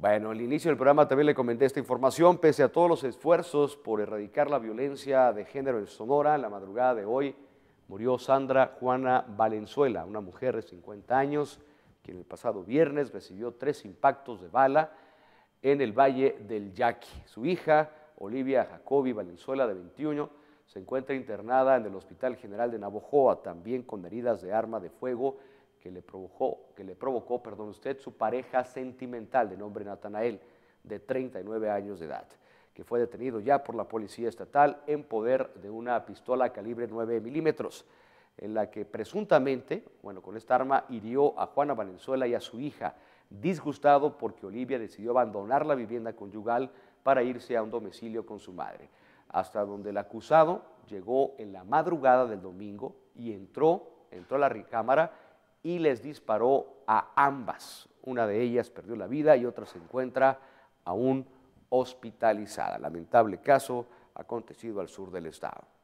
Bueno, al inicio del programa también le comenté esta información. Pese a todos los esfuerzos por erradicar la violencia de género en Sonora, la madrugada de hoy murió Sandra Juana Valenzuela, una mujer de 50 años, quien el pasado viernes recibió tres impactos de bala en el Valle del Yaqui. Su hija, Olivia Jacobi Valenzuela, de 21, se encuentra internada en el Hospital General de Navojoa, también con heridas de arma de fuego que le provocó, que le provocó, perdón usted, su pareja sentimental de nombre Natanael, de 39 años de edad, que fue detenido ya por la policía estatal en poder de una pistola calibre 9 milímetros, en la que presuntamente, bueno, con esta arma hirió a Juana Valenzuela y a su hija, disgustado porque Olivia decidió abandonar la vivienda conyugal para irse a un domicilio con su madre, hasta donde el acusado llegó en la madrugada del domingo y entró, entró a la recámara y les disparó a ambas. Una de ellas perdió la vida y otra se encuentra aún hospitalizada. Lamentable caso acontecido al sur del estado.